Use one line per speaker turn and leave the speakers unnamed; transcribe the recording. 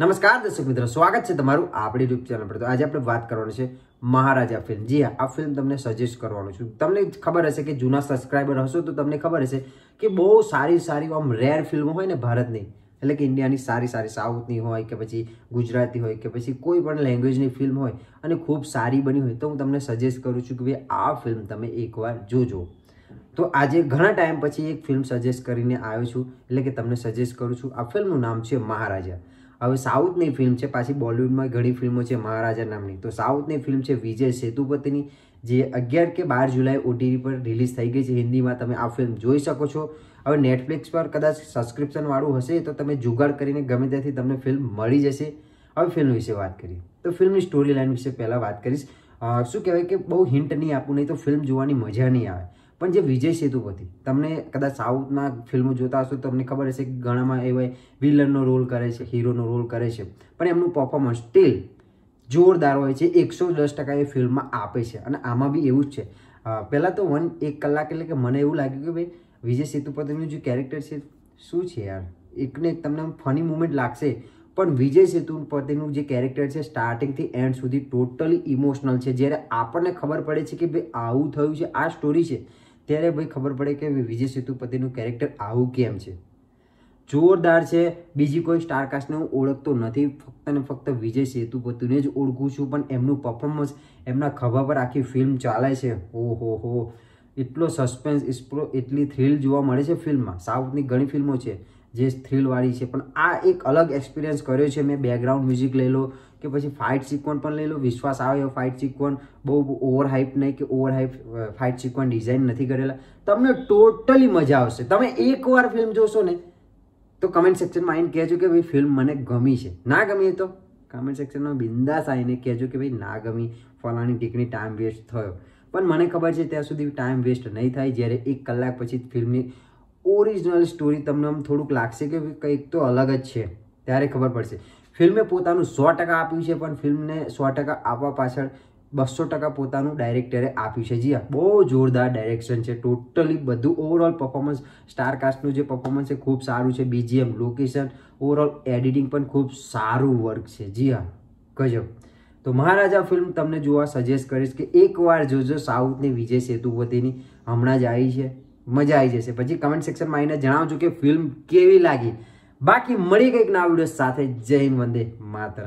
નમસ્કાર દર્શક મિત્રો સ્વાગત છે તમારું આપણી યુટ્યુબ ચેનલ પર તો આજે આપણે વાત કરવાની છે મહારાજા ફિલ્મ જી આ ફિલ્મ તમને સજેસ્ટ કરવાનું છું તમને ખબર હશે કે જૂના સબસ્ક્રાઈબર હશો તો તમને ખબર હશે કે બહુ સારી સારી આમ રેર ફિલ્મો હોય ને ભારતની એટલે કે ઇન્ડિયાની સારી સારી સાઉથની હોય કે પછી ગુજરાતી હોય કે પછી કોઈ પણ લેંગ્વેજની ફિલ્મ હોય અને ખૂબ સારી બની હોય તો હું તમને સજેસ્ટ કરું છું કે ભાઈ આ ફિલ્મ તમે એકવાર જોજો તો આજે ઘણા ટાઈમ પછી એક ફિલ્મ સજેસ્ટ કરીને આવ્યો છું એટલે કે તમને સજેસ્ટ કરું છું આ ફિલ્મનું નામ છે મહારાજા હવે સાઉથની ફિલ્મ છે પાછી બોલિવૂડમાં ઘણી ફિલ્મો છે મહારાજા નામની તો સાઉથની ફિલ્મ છે વિજય સેતુપતિની જે અગિયાર કે બાર જુલાઈ ઓટીટી પર રિલીઝ થઈ ગઈ છે હિન્દીમાં તમે આ ફિલ્મ જોઈ શકો છો હવે નેટફ્લિક્સ પર કદાચ સબસ્ક્રિપ્શનવાળું હશે તો તમે જુગાડ કરીને ગમે ત્યાંથી તમને ફિલ્મ મળી જશે હવે ફિલ્મ વિશે વાત કરીએ તો ફિલ્મની સ્ટોરી લાઇન વિશે પહેલાં વાત કરીશ શું કહેવાય કે બહુ હિન્ટ નહીં આપું નહીં તો ફિલ્મ જોવાની મજા નહીં આવે પણ જે વિજય સેતુપતિ તમને કદાચ સાઉથમાં ફિલ્મો જોતા હશો તમને ખબર હશે કે ઘણામાં એવા વિલનનો રોલ કરે છે હીરોનો રોલ કરે છે પણ એમનું પર્ફોમન્સ સ્ટીલ જોરદાર હોય છે એકસો દસ ટકા એ ફિલ્મમાં આપે છે અને આમાં બી એવું જ છે પહેલાં તો વન એક કલાક એટલે કે મને એવું લાગ્યું કે ભાઈ વિજય સેતુપતિનું જે કેરેક્ટર છે શું છે યાર એકને એક તમને ફની મુમેન્ટ લાગશે પણ વિજય સેતુપતિનું જે કેરેક્ટર છે સ્ટાર્ટિંગથી એન્ડ સુધી ટોટલી ઇમોશનલ છે જ્યારે આપણને ખબર પડે છે કે ભાઈ આવું થયું છે આ સ્ટોરી છે ત્યારે ભાઈ ખબર પડે કે વિજય સેતુપતિનું કેરેક્ટર આવું કેમ છે જોરદાર છે બીજી કોઈ સ્ટારકાસ્ટને હું ઓળખતો નથી ફક્ત ને ફક્ત વિજય સેતુપતિને જ ઓળખું છું પણ એમનું પરફોર્મન્સ એમના ખભા પર આખી ફિલ્મ ચાલે છે હો હો હો એટલો સસ્પેન્સ એટલો એટલી થ્રિલ જોવા મળે છે ફિલ્મમાં સાઉથની ઘણી ફિલ્મો છે જે થ્રિલવાળી છે પણ આ એક અલગ એક્સપિરિયન્સ કર્યો છે મેં બેકગ્રાઉન્ડ મ્યુઝિક લઈ લો કે પછી ફાઇટ સિક્વન પણ લઈ લો વિશ્વાસ આવે એવો ફાઇટ સિક્વન બહુ ઓવર હાઇપ નહીં કે over hype fight sequence design નથી કરેલા તમને ટોટલી મજા આવશે તમે એકવાર ફિલ્મ જોશો ને તો કમેન્ટ સેક્શનમાં આવીને કહેજો કે ભાઈ ફિલ્મ મને ગમી છે ના ગમી તો કમેન્ટ સેક્શનમાં બિંદાસ આવીને કહેજો કે ભાઈ ના ગમી ફલાણી ટીકની ટાઈમ વેસ્ટ થયો પણ મને ખબર છે ત્યાં સુધી ટાઈમ વેસ્ટ નહીં થાય જ્યારે એક કલાક પછી ફિલ્મની ઓરિજિનલ સ્ટોરી તમને આમ થોડુંક લાગશે કે કંઈક તો અલગ જ છે ત્યારે ખબર પડશે ફિલ્મે પોતાનું સો ટકા આપ્યું છે પણ ફિલ્મને સો ટકા આપવા પાછળ બસો ટકા પોતાનું ડાયરેક્ટરે આપ્યું છે જી હા બહુ જોરદાર ડાયરેક્શન છે ટોટલી બધું ઓવરઓલ પરફોર્મન્સ સ્ટારકાસ્ટનું જે પરફોર્મન્સ છે ખૂબ સારું છે બીજીએમ લોકેશન ઓવરઓલ એડિટિંગ પણ ખૂબ સારું વર્ક છે જી હા ગજબ તો મહારાજા ફિલ્મ તમને જોવા સજેસ્ટ કરીશ કે એકવાર જોજો સાઉથની વિજય સેતુપતિની હમણાં જ આવી છે મજા આવી જશે પછી કમેન્ટ સેક્શનમાં આવીને જણાવજો કે ફિલ્મ કેવી લાગી બાકી મળી કંઈક ના વિડીયો સાથે જય વંદે માતરમ